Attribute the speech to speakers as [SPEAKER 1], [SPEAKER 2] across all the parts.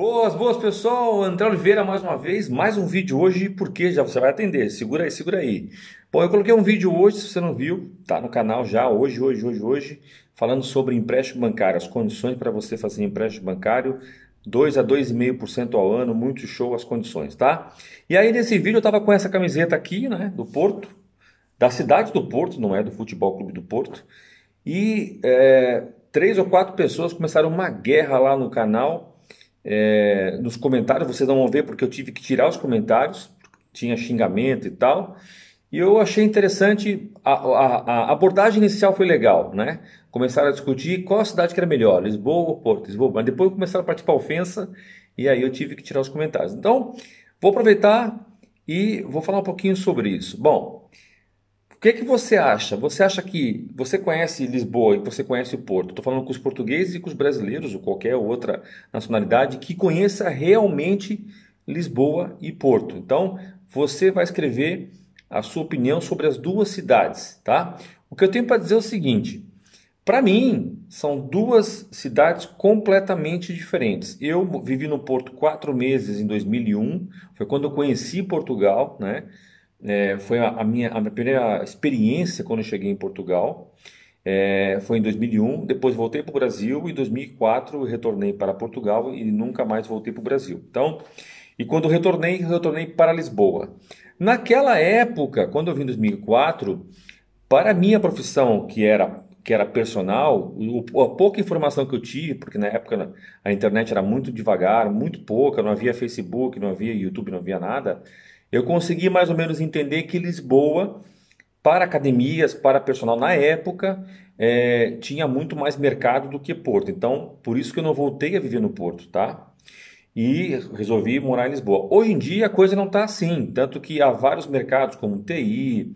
[SPEAKER 1] Boas, boas pessoal, André Oliveira mais uma vez, mais um vídeo hoje, porque já você vai atender, segura aí, segura aí. Bom, eu coloquei um vídeo hoje, se você não viu, tá no canal já, hoje, hoje, hoje, hoje, falando sobre empréstimo bancário, as condições para você fazer empréstimo bancário, 2 a 2,5% ao ano, muito show as condições, tá? E aí nesse vídeo eu tava com essa camiseta aqui, né, do Porto, da cidade do Porto, não é do Futebol Clube do Porto, e é, três ou quatro pessoas começaram uma guerra lá no canal é, nos comentários, vocês não vão ver porque eu tive que tirar os comentários, tinha xingamento e tal. E eu achei interessante, a, a, a, abordagem inicial foi legal, né? Começaram a discutir qual a cidade que era melhor, Lisboa ou Porto, Lisboa, mas depois começaram a partir para a ofensa e aí eu tive que tirar os comentários. Então, vou aproveitar e vou falar um pouquinho sobre isso. Bom, o que, que você acha? Você acha que você conhece Lisboa e você conhece o Porto? Estou falando com os portugueses e com os brasileiros ou qualquer outra nacionalidade que conheça realmente Lisboa e Porto. Então, você vai escrever a sua opinião sobre as duas cidades, tá? O que eu tenho para dizer é o seguinte: para mim, são duas cidades completamente diferentes. Eu vivi no Porto quatro meses em 2001, foi quando eu conheci Portugal, né? é, foi a, a, minha, a minha primeira experiência quando eu cheguei em Portugal. É, foi em 2001, depois voltei para o Brasil e em 2004 retornei para Portugal e nunca mais voltei para o Brasil. Então, e quando retornei, retornei para Lisboa. Naquela época, quando eu vim em 2004, para a minha profissão, que era que era personal, o, a pouca informação que eu tive, porque na época a internet era muito devagar, muito pouca, não havia Facebook, não havia YouTube, não havia nada, eu consegui mais ou menos entender que Lisboa, para academias, para personal na época, é, tinha muito mais mercado do que Porto. Então, por isso que eu não voltei a viver no Porto, tá? E resolvi morar em Lisboa. Hoje em dia a coisa não está assim, tanto que há vários mercados como TI,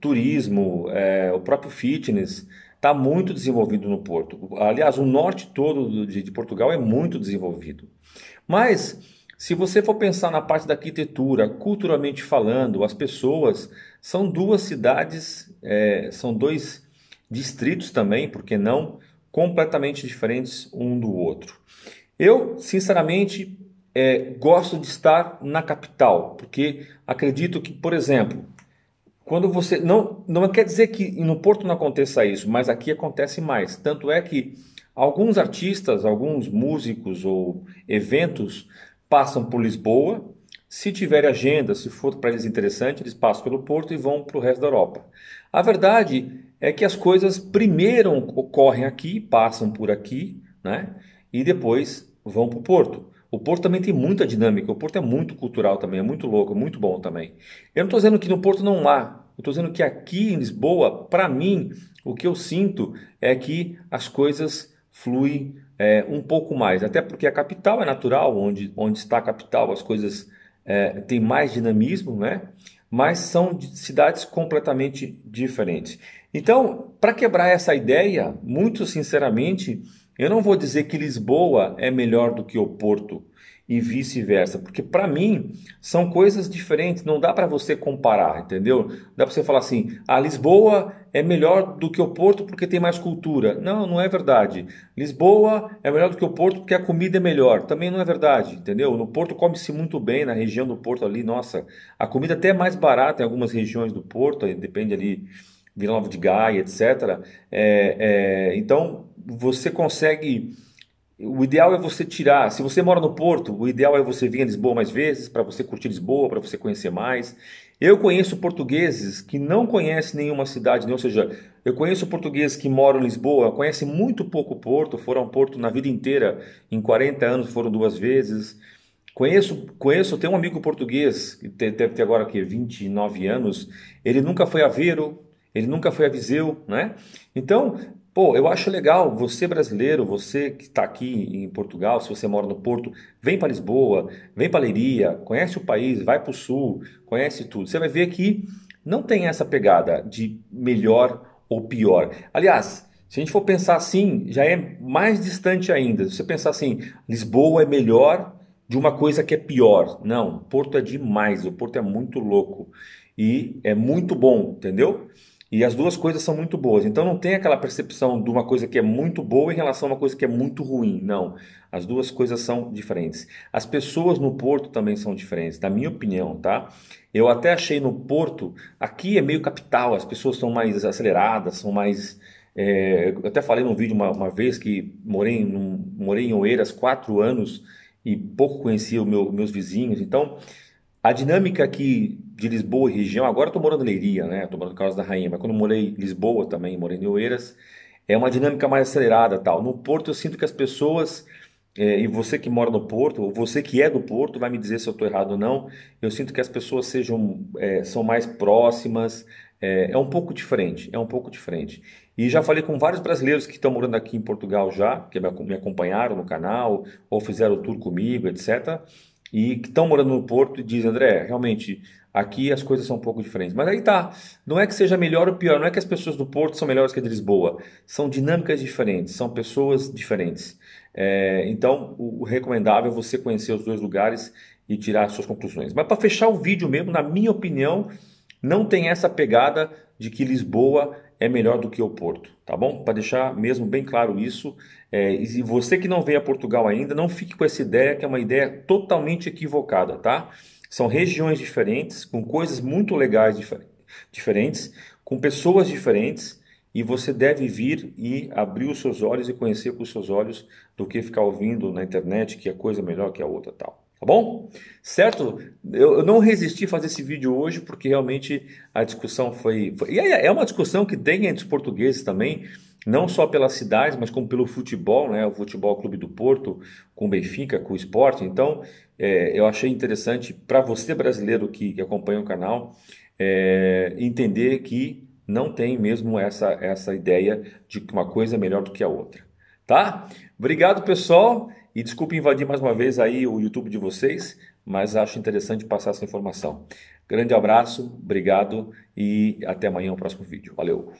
[SPEAKER 1] turismo, é, o próprio fitness está muito desenvolvido no Porto. Aliás, o norte todo de, de Portugal é muito desenvolvido. Mas se você for pensar na parte da arquitetura, culturalmente falando, as pessoas são duas cidades, é, são dois distritos também, porque não completamente diferentes um do outro. Eu, sinceramente, é, gosto de estar na capital, porque acredito que, por exemplo, quando você não não quer dizer que no Porto não aconteça isso, mas aqui acontece mais. Tanto é que alguns artistas, alguns músicos ou eventos passam por Lisboa. Se tiver agenda, se for para eles interessante, eles passam pelo Porto e vão para o resto da Europa. A verdade é que as coisas primeiro ocorrem aqui, passam por aqui, né? E depois vão para o Porto. O Porto também tem muita dinâmica, o Porto é muito cultural também, é muito louco, é muito bom também. Eu não estou dizendo que no Porto não há, eu estou dizendo que aqui em Lisboa, para mim, o que eu sinto é que as coisas flui é, um pouco mais. Até porque a capital é natural, onde, onde está a capital as coisas é, têm mais dinamismo, né? mas são cidades completamente diferentes. Então, para quebrar essa ideia, muito sinceramente, eu não vou dizer que Lisboa é melhor do que o Porto e vice-versa, porque para mim são coisas diferentes, não dá para você comparar, entendeu? Dá para você falar assim: a ah, Lisboa é melhor do que o Porto porque tem mais cultura. Não, não é verdade. Lisboa é melhor do que o Porto porque a comida é melhor. Também não é verdade, entendeu? No Porto come-se muito bem, na região do Porto ali, nossa, a comida até é mais barata em algumas regiões do Porto, depende ali Vila Nova de Gaia, etc. É, é, então você consegue o ideal é você tirar. Se você mora no Porto, o ideal é você vir a Lisboa mais vezes, para você curtir Lisboa, para você conhecer mais. Eu conheço portugueses que não conhecem nenhuma cidade, ou seja, eu conheço portugueses que moram em Lisboa, conhecem muito pouco Porto, foram a Porto na vida inteira, em 40 anos foram duas vezes. Conheço, conheço, tenho um amigo português, que deve ter agora aqui 29 anos, ele nunca foi a Vero, ele nunca foi a Viseu, né? Então, Pô, eu acho legal, você brasileiro, você que está aqui em Portugal, se você mora no Porto, vem para Lisboa, vem para Leiria, conhece o país, vai para o Sul, conhece tudo. Você vai ver que não tem essa pegada de melhor ou pior. Aliás, se a gente for pensar assim, já é mais distante ainda. Se você pensar assim, Lisboa é melhor de uma coisa que é pior. Não, Porto é demais, o Porto é muito louco e é muito bom, entendeu? E as duas coisas são muito boas. Então não tem aquela percepção de uma coisa que é muito boa em relação a uma coisa que é muito ruim. Não. As duas coisas são diferentes. As pessoas no Porto também são diferentes, na minha opinião, tá? Eu até achei no Porto, aqui é meio capital, as pessoas são mais aceleradas, são mais. É, eu até falei num vídeo uma, uma vez que morei, num, morei em Oeiras quatro anos e pouco conhecia meu, meus vizinhos. Então a dinâmica aqui de Lisboa e região, agora estou morando em Leiria, né? Estou morando em Carlos da Rainha, mas quando morei em Lisboa também, morei em Oeiras, é uma dinâmica mais acelerada tal. No Porto eu sinto que as pessoas, é, e você que mora no Porto, ou você que é do Porto, vai me dizer se eu estou errado ou não, eu sinto que as pessoas sejam, é, são mais próximas, é, é um pouco diferente, é um pouco diferente. E já falei com vários brasileiros que estão morando aqui em Portugal já, que me acompanharam no canal, ou fizeram o tour comigo, etc., e que estão morando no Porto e dizem, André, realmente aqui as coisas são um pouco diferentes. Mas aí tá, não é que seja melhor ou pior, não é que as pessoas do Porto são melhores que a de Lisboa, são dinâmicas diferentes, são pessoas diferentes. É, então, o, o recomendável é você conhecer os dois lugares e tirar suas conclusões. Mas para fechar o vídeo mesmo, na minha opinião, não tem essa pegada de que Lisboa é melhor do que o Porto, tá bom? Para deixar mesmo bem claro isso. É, e você que não veio a Portugal ainda, não fique com essa ideia, que é uma ideia totalmente equivocada, tá? São regiões diferentes, com coisas muito legais diferentes, com pessoas diferentes, e você deve vir e abrir os seus olhos e conhecer com os seus olhos do que ficar ouvindo na internet que a é coisa é melhor que a outra tal. Tá bom? Certo? Eu, eu, não resisti a fazer esse vídeo hoje porque realmente a discussão foi, foi. E é uma discussão que tem entre os portugueses também, não só pelas cidades, mas como pelo futebol, né? O Futebol Clube do Porto, com o Benfica, com o esporte. Então, é, eu achei interessante para você brasileiro que, que, acompanha o canal é, entender que não tem mesmo essa, essa ideia de que uma coisa é melhor do que a outra. Tá? Obrigado, pessoal. E desculpe invadir mais uma vez aí o YouTube de vocês, mas acho interessante passar essa informação. Grande abraço, obrigado e até amanhã no próximo vídeo. Valeu!